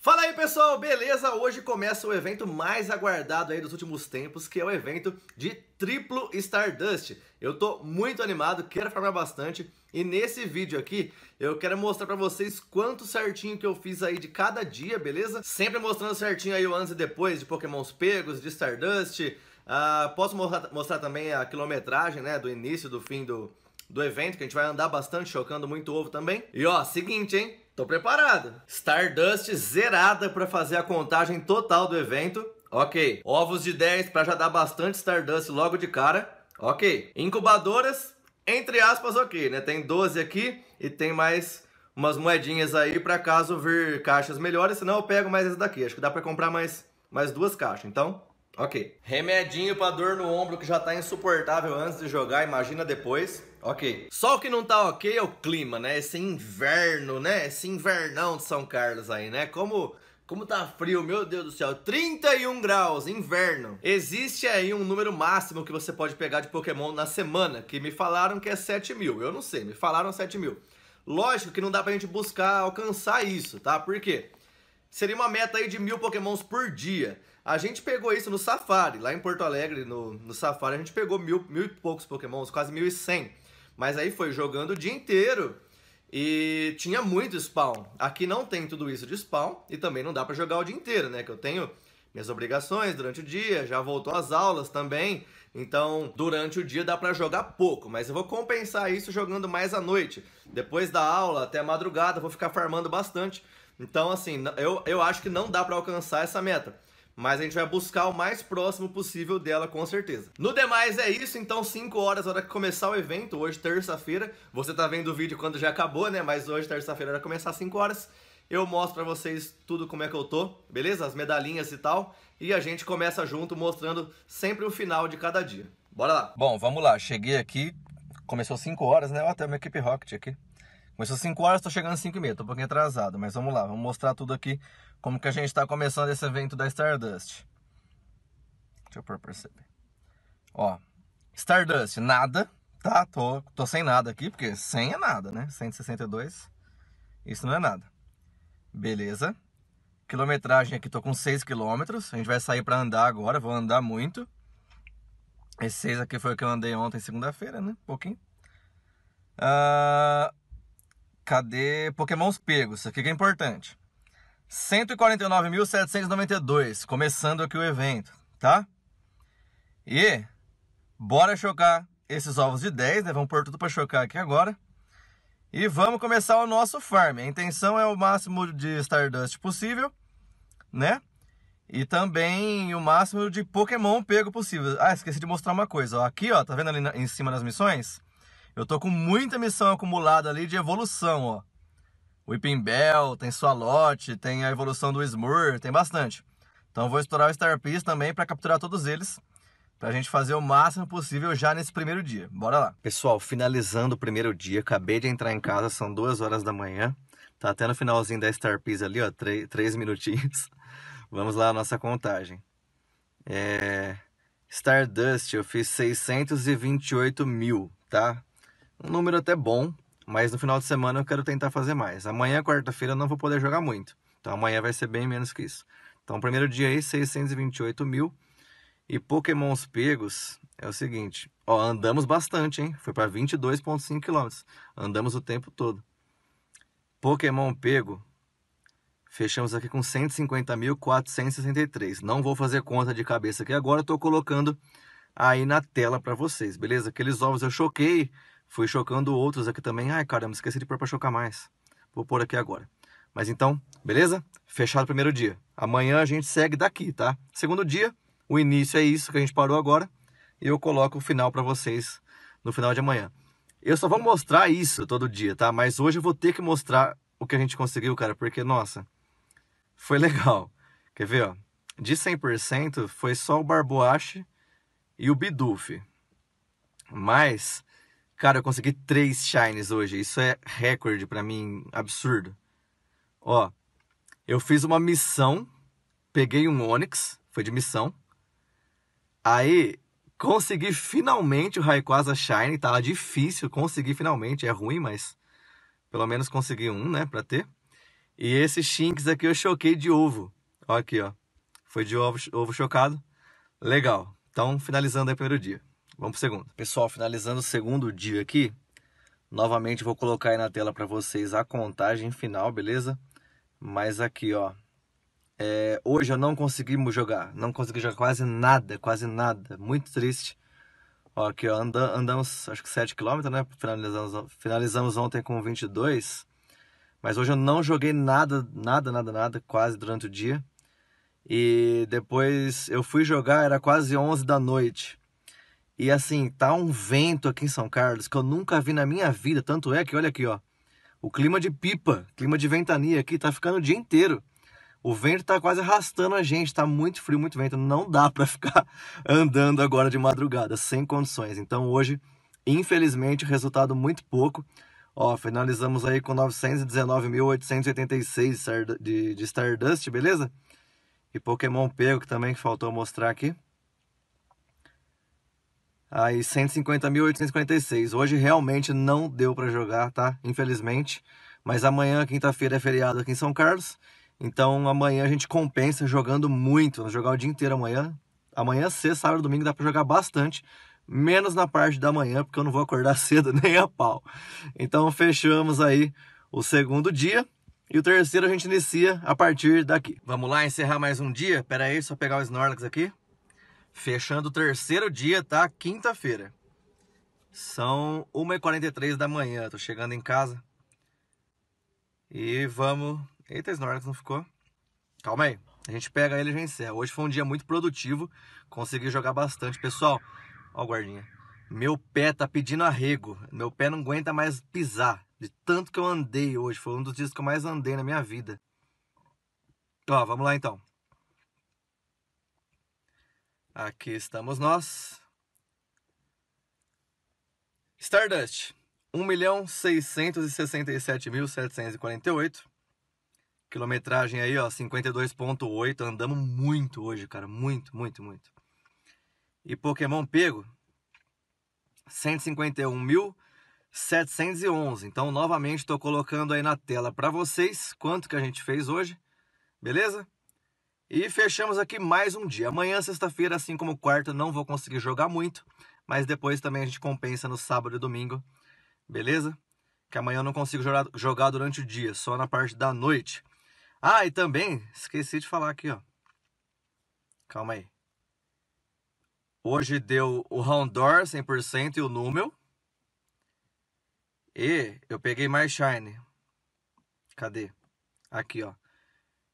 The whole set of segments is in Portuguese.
Fala aí pessoal, beleza? Hoje começa o evento mais aguardado aí dos últimos tempos, que é o evento de triplo Stardust. Eu tô muito animado, quero farmar bastante e nesse vídeo aqui eu quero mostrar pra vocês quanto certinho que eu fiz aí de cada dia, beleza? Sempre mostrando certinho aí o antes e depois de pokémons pegos, de Stardust, Uh, posso mostrar, também a quilometragem, né? Do início, do fim do, do evento, que a gente vai andar bastante, chocando muito ovo também. E ó, seguinte, hein? Tô preparado. Stardust zerada para fazer a contagem total do evento. Ok. Ovos de 10 para já dar bastante Stardust logo de cara. Ok. Incubadoras, entre aspas, ok, né? Tem 12 aqui e tem mais umas moedinhas aí para caso vir caixas melhores, senão eu pego mais essa daqui. Acho que dá para comprar mais, mais duas caixas. Então, Ok. Remedinho pra dor no ombro que já tá insuportável antes de jogar, imagina depois. Ok. Só o que não tá ok é o clima, né? Esse inverno, né? Esse invernão de São Carlos aí, né? Como como tá frio, meu Deus do céu. 31 graus, inverno. Existe aí um número máximo que você pode pegar de Pokémon na semana, que me falaram que é 7 mil. Eu não sei, me falaram 7 mil. Lógico que não dá pra gente buscar alcançar isso, tá? Por quê? Seria uma meta aí de mil Pokémons por dia. A gente pegou isso no Safari, lá em Porto Alegre, no, no Safari, a gente pegou mil, mil e poucos pokémons, quase mil e cem. Mas aí foi jogando o dia inteiro e tinha muito spawn. Aqui não tem tudo isso de spawn e também não dá para jogar o dia inteiro, né? Que eu tenho minhas obrigações durante o dia, já voltou às aulas também. Então, durante o dia dá para jogar pouco, mas eu vou compensar isso jogando mais à noite. Depois da aula até a madrugada, vou ficar farmando bastante. Então, assim, eu, eu acho que não dá para alcançar essa meta mas a gente vai buscar o mais próximo possível dela com certeza. No demais é isso, então 5 horas, hora que começar o evento, hoje terça-feira, você tá vendo o vídeo quando já acabou, né, mas hoje terça-feira vai começar 5 horas, eu mostro pra vocês tudo como é que eu tô, beleza? As medalhinhas e tal, e a gente começa junto mostrando sempre o final de cada dia. Bora lá! Bom, vamos lá, cheguei aqui, começou 5 horas, né, ó, tem o meu Keep Rocket aqui. Começou 5 horas, estou chegando às 5 e meia, estou um pouquinho atrasado, mas vamos lá, vamos mostrar tudo aqui, como que a gente está começando esse evento da Stardust. Deixa eu perceber. Ó, Stardust, nada, tá? Tô, tô sem nada aqui, porque 100 é nada, né? 162, isso não é nada. Beleza. Quilometragem aqui, tô com 6 quilômetros, a gente vai sair para andar agora, vou andar muito. Esse 6 aqui foi o que eu andei ontem, segunda-feira, né? Um pouquinho. Uh, Cadê Pokémons pegos? Isso aqui que é importante. 149.792, começando aqui o evento, tá? E bora chocar esses ovos de 10, né? Vamos pôr tudo para chocar aqui agora. E vamos começar o nosso farm. A intenção é o máximo de Stardust possível, né? E também o máximo de Pokémon pego possível. Ah, esqueci de mostrar uma coisa. Ó, aqui, ó, tá vendo ali na, em cima das missões? Eu tô com muita missão acumulada ali de evolução, ó. O Bell, tem lote, tem a evolução do Smur, tem bastante. Então vou explorar o Star Piece também para capturar todos eles para a gente fazer o máximo possível já nesse primeiro dia. Bora lá. Pessoal, finalizando o primeiro dia, acabei de entrar em casa, são duas horas da manhã. Tá até no finalzinho da Star Piece ali, ó, três, três minutinhos. Vamos lá a nossa contagem. É... Stardust, eu fiz 628 mil, tá? um número até bom, mas no final de semana eu quero tentar fazer mais. Amanhã, quarta-feira, eu não vou poder jogar muito, então amanhã vai ser bem menos que isso. Então, primeiro dia aí, 628 mil. E pokémons pegos é o seguinte, ó, andamos bastante, hein? Foi para 22.5 km. Andamos o tempo todo. Pokémon pego, fechamos aqui com 150.463. Não vou fazer conta de cabeça aqui agora, estou colocando aí na tela para vocês, beleza? Aqueles ovos eu choquei Fui chocando outros aqui também. Ai, caramba, esqueci de pôr pra chocar mais. Vou pôr aqui agora. Mas então, beleza? Fechado o primeiro dia. Amanhã a gente segue daqui, tá? Segundo dia, o início é isso que a gente parou agora. E eu coloco o final para vocês no final de amanhã. Eu só vou mostrar isso todo dia, tá? Mas hoje eu vou ter que mostrar o que a gente conseguiu, cara, porque, nossa, foi legal. Quer ver, ó? De 100% foi só o Barboache e o Biduf. Mas Cara, eu consegui três shines hoje. Isso é recorde para mim, absurdo. Ó, eu fiz uma missão, peguei um Onix, foi de missão. Aí consegui finalmente o Rayquaza Shine, tava tá difícil, conseguir finalmente, é ruim, mas pelo menos consegui um, né, pra ter. E esse Shinx aqui eu choquei de ovo, ó aqui, ó, foi de ovo, ovo chocado, legal. Então, finalizando aí o primeiro dia. Vamos para o segundo. Pessoal, finalizando o segundo dia aqui, novamente vou colocar aí na tela para vocês a contagem final, beleza? Mas aqui, ó, é, hoje eu não consegui jogar, não consegui jogar quase nada, quase nada, muito triste. Ó, aqui, ó, anda, andamos acho que 7 km, né? Finalizamos, finalizamos ontem com 22, mas hoje eu não joguei nada, nada, nada, nada, quase durante o dia. E depois eu fui jogar, era quase 11 da noite. E assim, tá um vento aqui em São Carlos que eu nunca vi na minha vida. Tanto é que, olha aqui, ó. O clima de pipa, clima de ventania aqui, tá ficando o dia inteiro. O vento tá quase arrastando a gente, tá muito frio, muito vento. Não dá para ficar andando agora de madrugada, sem condições. Então hoje, infelizmente, resultado muito pouco. Ó, finalizamos aí com 919.886 de, de Stardust, beleza? E Pokémon Pego que também que faltou mostrar aqui aí 150.846. Hoje realmente não deu para jogar, tá? Infelizmente. Mas amanhã, quinta-feira, é feriado aqui em São Carlos. Então amanhã a gente compensa jogando muito. Vamos jogar o dia inteiro amanhã. Amanhã, sexta, sábado, domingo dá para jogar bastante. Menos na parte da manhã, porque eu não vou acordar cedo nem a pau. Então fechamos aí o segundo dia. E o terceiro a gente inicia a partir daqui. Vamos lá encerrar mais um dia? Pera aí, só pegar o Snorlax aqui. Fechando o terceiro dia, tá? Quinta-feira. São 1h43 da manhã, tô chegando em casa. E vamos... Eita, Snorlax não ficou? Calma aí, a gente pega ele e já encerra. Hoje foi um dia muito produtivo, consegui jogar bastante. Pessoal, ó o guardinha, meu pé tá pedindo arrego. Meu pé não aguenta mais pisar, de tanto que eu andei hoje. Foi um dos dias que eu mais andei na minha vida. Ó, vamos lá então. Aqui estamos nós. Stardust, 1.667.748. Quilometragem aí, ó, 52.8. Andamos muito hoje, cara. Muito, muito, muito. E Pokémon pego, 151.711. Então, novamente, estou colocando aí na tela para vocês quanto que a gente fez hoje. Beleza? E fechamos aqui mais um dia. Amanhã, sexta-feira, assim como quarta, não vou conseguir jogar muito, mas depois também a gente compensa no sábado e domingo, beleza? Que amanhã eu não consigo jogar, jogar durante o dia, só na parte da noite. Ah, e também, esqueci de falar aqui, ó. Calma aí. Hoje deu o Rondor 100% e o Númel. E eu peguei mais Shine. Cadê? Aqui, ó.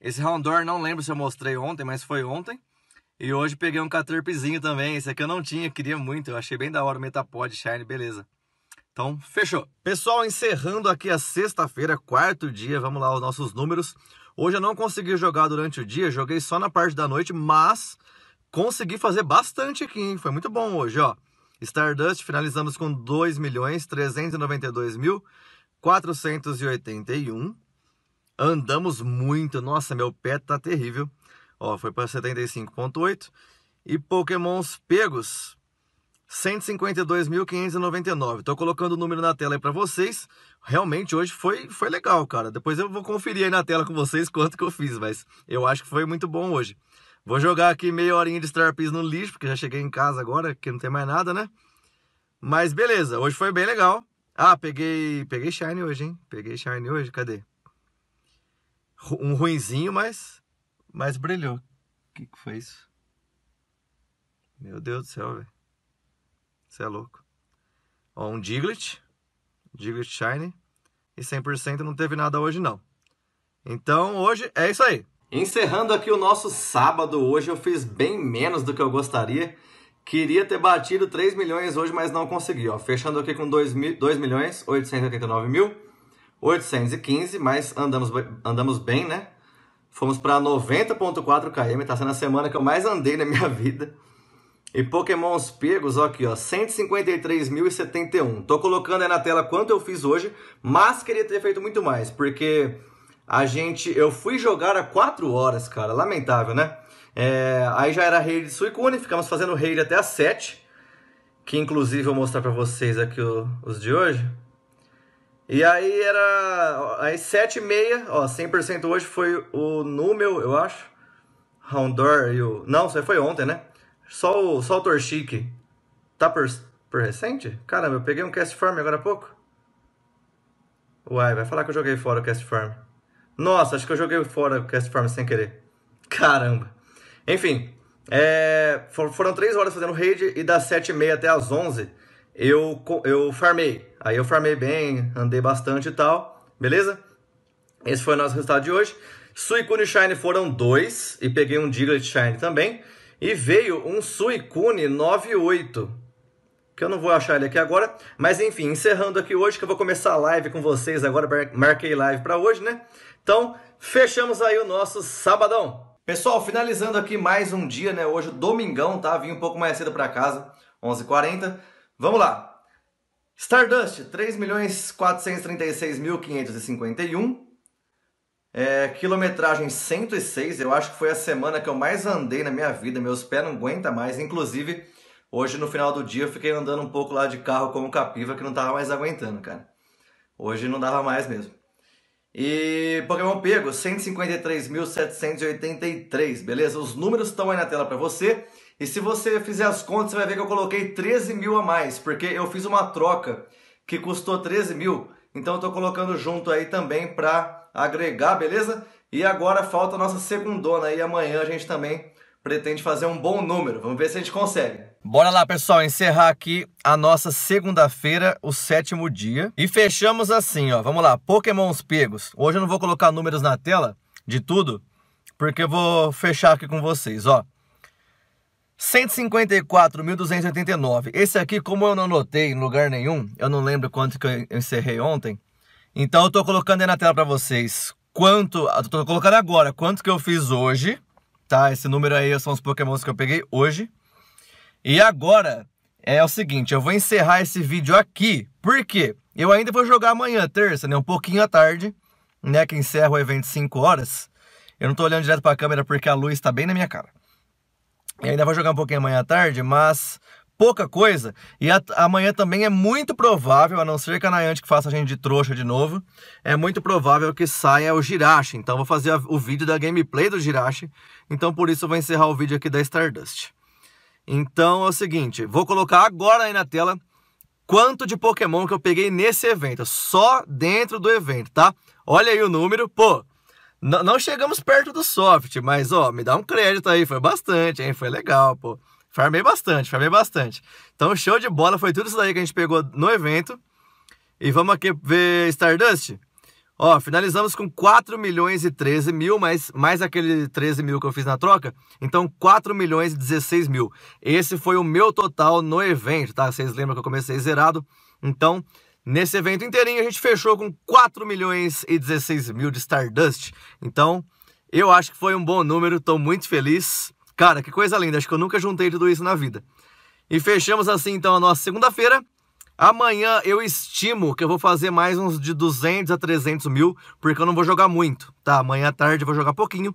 Esse roundor não lembro se eu mostrei ontem, mas foi ontem. E hoje peguei um caterpzinho também. Esse aqui eu não tinha, queria muito. Eu achei bem da hora o Metapod Shine, beleza. Então, fechou. Pessoal, encerrando aqui a sexta-feira, quarto dia. Vamos lá, os nossos números. Hoje eu não consegui jogar durante o dia, joguei só na parte da noite, mas consegui fazer bastante aqui, hein? Foi muito bom hoje, ó. Stardust finalizamos com 2 milhões 392 mil 481. Andamos muito. Nossa, meu pé tá terrível. Ó, foi para 75.8 e Pokémons pegos 152.599. Tô colocando o número na tela aí para vocês. Realmente hoje foi foi legal, cara. Depois eu vou conferir aí na tela com vocês quanto que eu fiz, mas eu acho que foi muito bom hoje. Vou jogar aqui meia horinha de Star Peas no lixo, porque já cheguei em casa agora, que não tem mais nada, né? Mas beleza, hoje foi bem legal. Ah, peguei, peguei Shine hoje, hein? Peguei Shine hoje, cadê? um ruinzinho, mas, mas brilhou. O que, que foi isso? Meu Deus do céu, velho. Você é louco. Ó, um Diglett. Diglett Shiny. E 100% não teve nada hoje, não. Então, hoje é isso aí. Encerrando aqui o nosso sábado. Hoje eu fiz bem menos do que eu gostaria. Queria ter batido 3 milhões hoje, mas não consegui. Ó. Fechando aqui com 2 milhões 889 mil. 815, mas andamos, andamos bem, né? Fomos para 90.4 km, está sendo a semana que eu mais andei na minha vida. E pokémons pegos, ó, aqui, ó, 153.071. Tô colocando aí na tela quanto eu fiz hoje, mas queria ter feito muito mais, porque a gente, eu fui jogar há 4 horas, cara, lamentável, né? É, aí já era raid de Suicune, ficamos fazendo raid até as 7, que inclusive eu vou mostrar pra vocês aqui o, os de hoje. E aí era. Aí 7 e meia, ó, 100% hoje foi o número, eu acho. Roundor ah, e o. Não, isso aí foi ontem, né? Só o, só o Torchic. Tá por, por recente? Caramba, eu peguei um cast farm agora há pouco. Uai, vai falar que eu joguei fora o cast farm. Nossa, acho que eu joguei fora o cast farm sem querer. Caramba. Enfim, é, foram três horas fazendo raid e das 7 e meia até as 11 eu, eu farmei. Aí eu farmei bem, andei bastante e tal, beleza? Esse foi o nosso resultado de hoje. Suicune Shine foram dois, e peguei um Diglett Shine também. E veio um Suicune 98 que eu não vou achar ele aqui agora. Mas enfim, encerrando aqui hoje, que eu vou começar a live com vocês agora. Marquei live para hoje, né? Então, fechamos aí o nosso sabadão. Pessoal, finalizando aqui mais um dia, né? Hoje, domingão, tá? Vim um pouco mais cedo para casa, 11h40. Vamos lá. Stardust, 3.436.551. É, quilometragem 106, eu acho que foi a semana que eu mais andei na minha vida, meus pés não aguentam mais. Inclusive, hoje no final do dia eu fiquei andando um pouco lá de carro como capiva que não tava mais aguentando, cara. Hoje não dava mais mesmo. E Pokémon Pego, 153.783, beleza? Os números estão aí na tela para você. E se você fizer as contas, você vai ver que eu coloquei 13 mil a mais, porque eu fiz uma troca que custou 13 mil. Então eu estou colocando junto aí também para agregar, beleza? E agora falta a nossa segundona e amanhã a gente também pretende fazer um bom número. Vamos ver se a gente consegue. Bora lá, pessoal, encerrar aqui a nossa segunda-feira, o sétimo dia. E fechamos assim, ó. Vamos lá, Pokémons pegos. Hoje eu não vou colocar números na tela de tudo, porque eu vou fechar aqui com vocês, ó. 154.289. Esse aqui, como eu não anotei em lugar nenhum, eu não lembro quanto que eu encerrei ontem. Então eu tô colocando aí na tela para vocês quanto, eu tô colocando agora quanto que eu fiz hoje, tá? Esse número aí são os pokémons que eu peguei hoje. E agora é o seguinte, eu vou encerrar esse vídeo aqui, porque eu ainda vou jogar amanhã, terça, né? Um pouquinho à tarde, né? Que encerra o evento 5 horas. Eu não tô olhando direto pra câmera porque a luz tá bem na minha cara. E ainda vou jogar um pouquinho amanhã à tarde, mas pouca coisa. E a, amanhã também é muito provável, a não ser que a Nayante que faça a gente de trouxa de novo, é muito provável que saia o Girache. Então vou fazer a, o vídeo da gameplay do Girache. Então por isso eu vou encerrar o vídeo aqui da Stardust. Então é o seguinte, vou colocar agora aí na tela quanto de Pokémon que eu peguei nesse evento, só dentro do evento, tá? Olha aí o número, pô, não chegamos perto do soft, mas, ó, me dá um crédito aí, foi bastante, hein? Foi legal, pô. Farmei bastante, farmei bastante. Então, show de bola, foi tudo isso aí que a gente pegou no evento. E vamos aqui ver Stardust? Ó, finalizamos com 4 milhões e 13 mil, mais mais aquele 13 mil que eu fiz na troca. Então, 4 milhões e 16 mil. Esse foi o meu total no evento, tá? Vocês lembram que eu comecei zerado. Então, Nesse evento inteirinho, a gente fechou com 4 milhões e 16 mil de Stardust. Então, eu acho que foi um bom número, estou muito feliz. Cara, que coisa linda, acho que eu nunca juntei tudo isso na vida. E fechamos assim então a nossa segunda-feira. Amanhã eu estimo que eu vou fazer mais uns de 200 a 300 mil, porque eu não vou jogar muito, tá? Amanhã à tarde eu vou jogar pouquinho,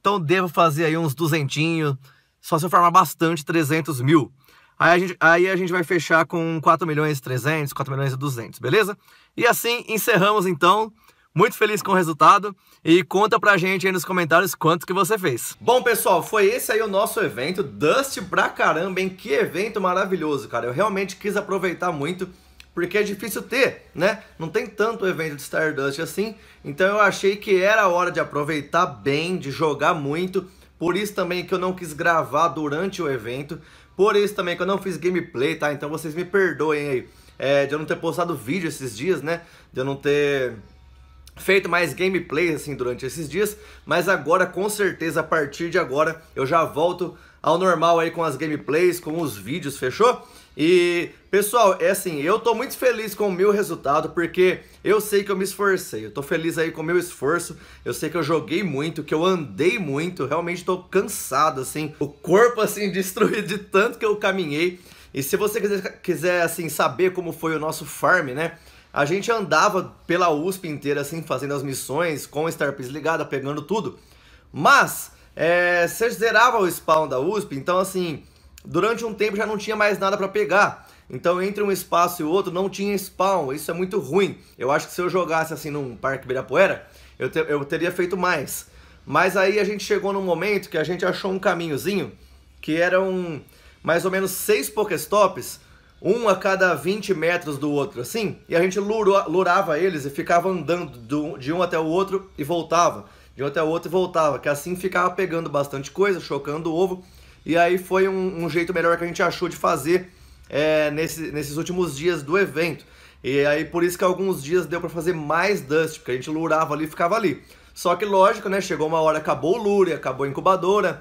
então devo fazer aí uns duzentinho, só se eu farmar bastante 300 mil. Aí a gente, aí a gente vai fechar com 4 milhões e 300, 4 milhões e 200, beleza? E assim encerramos então. Muito feliz com o resultado e conta pra gente aí nos comentários quanto que você fez. Bom, pessoal, foi esse aí o nosso evento. Dust pra caramba, hein? Que evento maravilhoso, cara. Eu realmente quis aproveitar muito porque é difícil ter, né? Não tem tanto evento de Stardust assim, então eu achei que era hora de aproveitar bem, de jogar muito por isso também que eu não quis gravar durante o evento. Por isso também que eu não fiz gameplay, tá? Então vocês me perdoem aí é, de eu não ter postado vídeo esses dias, né? De eu não ter feito mais gameplays assim durante esses dias, mas agora com certeza a partir de agora eu já volto ao normal aí com as gameplays, com os vídeos, fechou? E, pessoal, é assim, eu tô muito feliz com o meu resultado, porque eu sei que eu me esforcei, eu tô feliz aí com o meu esforço, eu sei que eu joguei muito, que eu andei muito, realmente tô cansado, assim, o corpo, assim, destruído de tanto que eu caminhei. E se você quiser, quiser assim, saber como foi o nosso farm, né, a gente andava pela USP inteira, assim, fazendo as missões, com o Starpiece ligada, pegando tudo, mas, é, você zerava o spawn da USP, então, assim... Durante um tempo já não tinha mais nada para pegar. Então, entre um espaço e outro, não tinha spawn. Isso é muito ruim. Eu acho que se eu jogasse assim num Parque Birapuera, eu, te, eu teria feito mais. Mas aí a gente chegou num momento que a gente achou um caminhozinho que eram mais ou menos seis Pokéstops, um a cada 20 metros do outro, assim. E a gente lurava eles e ficava andando do, de um até o outro e voltava. De um até o outro e voltava. Que assim ficava pegando bastante coisa, chocando o ovo. E aí foi um, um jeito melhor que a gente achou de fazer é, nesse, nesses últimos dias do evento. E aí por isso que alguns dias deu para fazer mais dust, porque a gente lurava ali e ficava ali. Só que lógico, né? Chegou uma hora, acabou o lure, acabou a incubadora,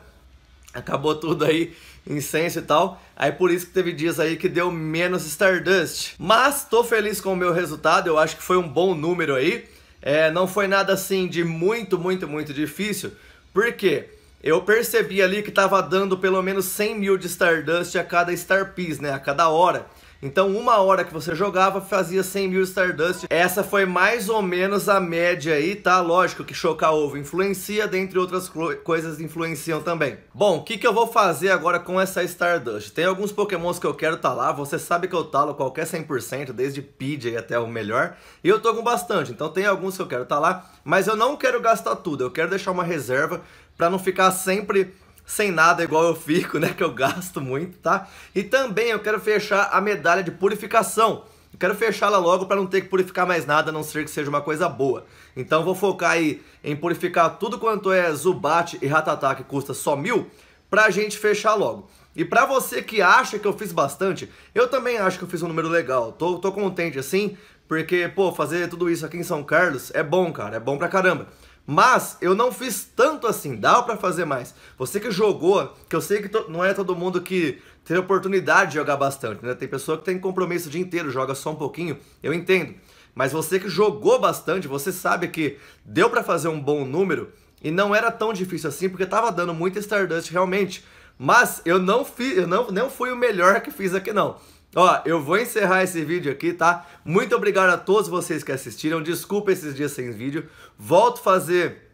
acabou tudo aí, incenso e tal. Aí por isso que teve dias aí que deu menos Stardust. Mas tô feliz com o meu resultado, eu acho que foi um bom número aí. É, não foi nada assim de muito, muito, muito difícil. Por quê? Eu percebi ali que estava dando pelo menos 100 mil de Stardust a cada Star Piece, né? A cada hora. Então, uma hora que você jogava, fazia 100 mil Stardust. Essa foi mais ou menos a média aí, tá? Lógico que chocar ovo influencia, dentre outras coisas influenciam também. Bom, o que, que eu vou fazer agora com essa Stardust? Tem alguns pokémons que eu quero talar, tá lá, você sabe que eu talo qualquer 100%, desde Pidgey até o melhor. E eu tô com bastante, então tem alguns que eu quero talar, tá lá, mas eu não quero gastar tudo, eu quero deixar uma reserva para não ficar sempre sem nada igual eu fico, né, que eu gasto muito, tá? E também eu quero fechar a medalha de purificação. Eu quero fechá-la logo para não ter que purificar mais nada, a não ser que seja uma coisa boa. Então vou focar aí em purificar tudo quanto é Zubat e Ratatá, que custa só mil, pra gente fechar logo. E para você que acha que eu fiz bastante, eu também acho que eu fiz um número legal. Tô, tô contente assim, porque, pô, fazer tudo isso aqui em São Carlos é bom, cara, é bom pra caramba. Mas eu não fiz tanto assim, dá para fazer mais. Você que jogou, que eu sei que não é todo mundo que tem oportunidade de jogar bastante, né? Tem pessoa que tem compromisso o dia inteiro, joga só um pouquinho, eu entendo. Mas você que jogou bastante, você sabe que deu para fazer um bom número e não era tão difícil assim, porque tava dando muito Stardust realmente. Mas eu não fiz, eu não, não fui o melhor que fiz aqui não. Ó, eu vou encerrar esse vídeo aqui, tá? Muito obrigado a todos vocês que assistiram. Desculpa esses dias sem vídeo. Volto a fazer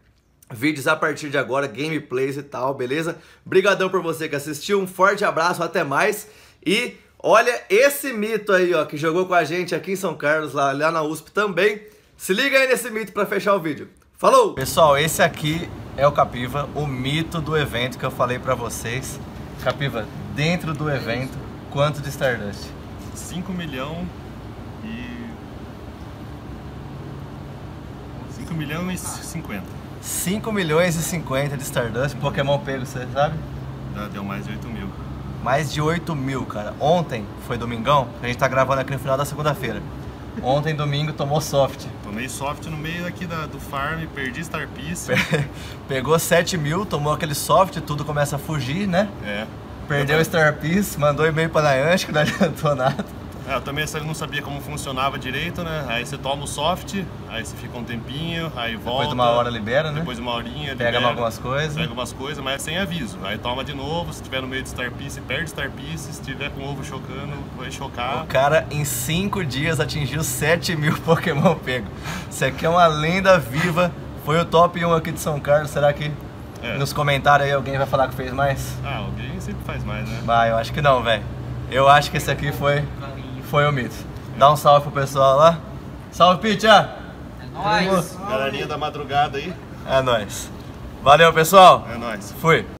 vídeos a partir de agora, gameplays e tal, beleza? Brigadão por você que assistiu. Um forte abraço, até mais. E olha esse mito aí, ó, que jogou com a gente aqui em São Carlos, lá, lá na USP também. Se liga aí nesse mito para fechar o vídeo. Falou! Pessoal, esse aqui é o Capiva, o mito do evento que eu falei para vocês. Capiva, dentro do evento Quanto de Stardust? 5 milhão e... 5 milhões e 50. 5 milhões e 50 de Stardust, Pokémon pego, você sabe? Deu mais de 8 mil. Mais de 8 mil, cara. Ontem, foi domingão, a gente tá gravando aqui no final da segunda-feira. Ontem, domingo, tomou soft. Tomei soft no meio aqui da, do farm, perdi Star Piece. Pegou 7 mil, tomou aquele soft, tudo começa a fugir, né? É. Perdeu o Star Piece, mandou e-mail pra Niantic, não adiantou nada. É, eu também não sabia como funcionava direito, né? Aí você toma o soft, aí você fica um tempinho, aí volta. Depois de uma hora libera, né? Depois de uma horinha pega libera. Pega algumas coisas. Pega algumas né? coisas, mas sem aviso. Aí toma de novo, se tiver no meio de Star Piece, perde Star Piece, se tiver com ovo chocando, vai chocar. O cara em cinco dias atingiu 7 mil Pokémon pego. Isso aqui é uma lenda viva. Foi o top 1 aqui de São Carlos, será que é. Nos comentários aí alguém vai falar que fez mais? Ah, alguém sempre faz mais, né? Vai, eu acho que não, velho. Eu acho que esse aqui foi, foi o mito. É. Dá um salve pro pessoal lá. Salve, Pitya! É nóis! Galerinha da madrugada aí. É nóis. Valeu, pessoal. É nóis. Fui.